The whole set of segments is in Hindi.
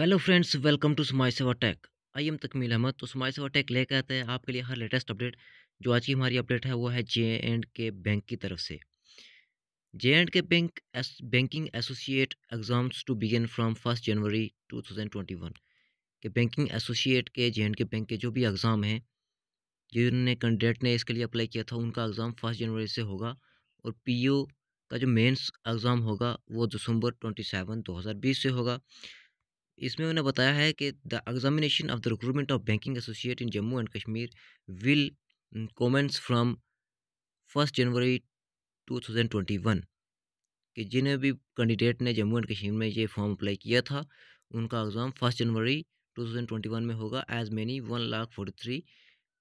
हेलो फ्रेंड्स वेलकम टू स्माई सेवा टेक आई एम तकमील अहमद तो स्माई सेवा टेक लेकर आते हैं आपके लिए हर लेटेस्ट अपडेट जो आज की हमारी अपडेट है वो है जे एंड के बैंक की तरफ से J and K bank's, banking associate exams to begin from first January 2021 के बैंकिंग एसोसिएट के जे एंड के बैंक के जो भी एग्ज़ाम हैं जिनने कैंडिडेट ने इसके लिए अप्लाई किया था उनका एग्ज़ाम फर्स्ट जनवरी से होगा और पी का जो मेन्स एग्ज़ाम होगा वो दिसंबर ट्वेंटी सेवन दो हज़ार बीस से होगा इसमें उन्होंने बताया है कि the examination of the recruitment of banking associate in Jammu and Kashmir will commence from first January one कि जिन्हें भी कैंडिडेट ने जम्मू एंड कश्मीर में ये फॉर्म अप्लाई किया था उनका एग्ज़ाम फर्स्ट जनवरी 2021 में होगा as many one lakh forty three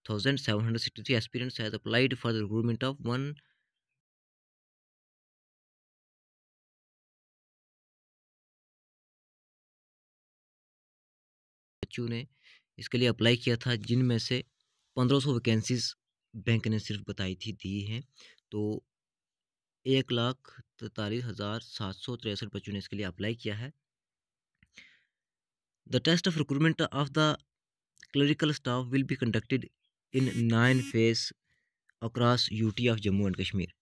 thousand seven hundred sixty three experience has applied for the recruitment of one बच्चों ने इसके लिए अप्लाई किया था जिनमें से पंद्रह सौ वैकेंसीज बैंक ने सिर्फ बताई थी दी हैं तो एक लाख तैतालीस हज़ार सात सौ तिरसठ बच्चों ने इसके लिए अप्लाई किया है the test of recruitment of the clerical staff will be conducted in nine phase across UT of Jammu and Kashmir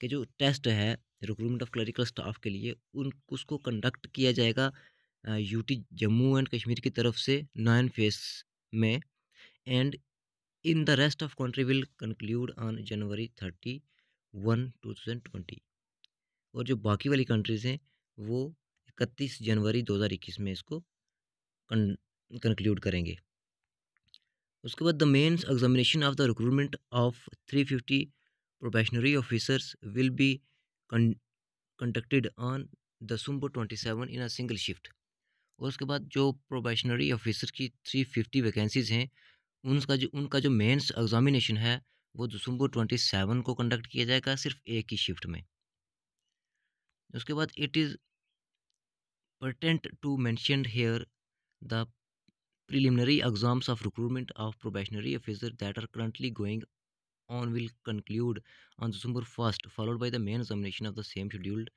के जो टेस्ट है रिक्रूटमेंट ऑफ क्लरिकल स्टाफ के लिए उन उसको कंडक्ट किया जाएगा यूटी जम्मू एंड कश्मीर की तरफ से नाइन फेस में and in the rest of country will conclude on January thirty one two thousand twenty और जो बाकी वाली कंट्रीज़ हैं वो इकतीस जनवरी दो हज़ार इक्कीस में इसको कंक्लूड करेंगे उसके बाद the mains examination of the recruitment of three fifty probationary officers will be conducted on December twenty seven in a single shift और उसके बाद जो प्रोबेशनरी ऑफिसर की थ्री फिफ्टी वैकेंसीज़ हैं उनका जो उनका जो मेन्स एग्जामिनेशन है वो दिसंबर ट्वेंटी सेवन को कंडक्ट किया जाएगा सिर्फ एक ही शिफ्ट में उसके बाद it is pertinent to mention here the preliminary exams of recruitment of probationary officer that are currently going on will conclude on December first followed by the main examination of the same scheduled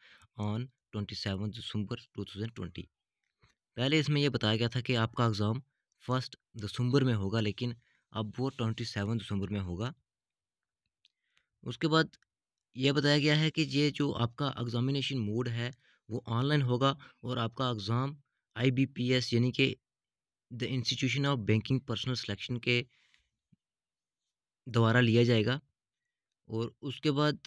on twenty seven December two thousand twenty पहले इसमें यह बताया गया था कि आपका एग्ज़ाम फर्स्ट दिसंबर में होगा लेकिन अब वो ट्वेंटी सेवन दिसंबर में होगा उसके बाद यह बताया गया है कि ये जो आपका एग्ज़ामिनेशन मोड है वो ऑनलाइन होगा और आपका एग्ज़ाम आईबीपीएस यानी कि the institution of banking personnel selection के द्वारा लिया जाएगा और उसके बाद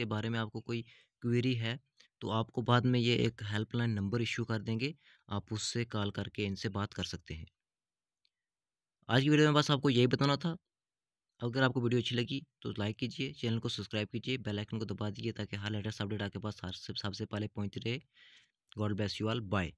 इसके बारे में आपको कोई क्वेरी है तो आपको बाद में ये एक हेल्पलाइन नंबर इशू कर देंगे आप उससे कॉल करके इनसे बात कर सकते हैं आज की वीडियो में बस आपको यही बताना था अगर आपको वीडियो अच्छी लगी तो लाइक कीजिए चैनल को सब्सक्राइब कीजिए बेल आइकन को दबा दीजिए ताकि हर लेटेस्ट अपडेट आपके पास सबसे पहले पहुंचते रहे God bless you all bye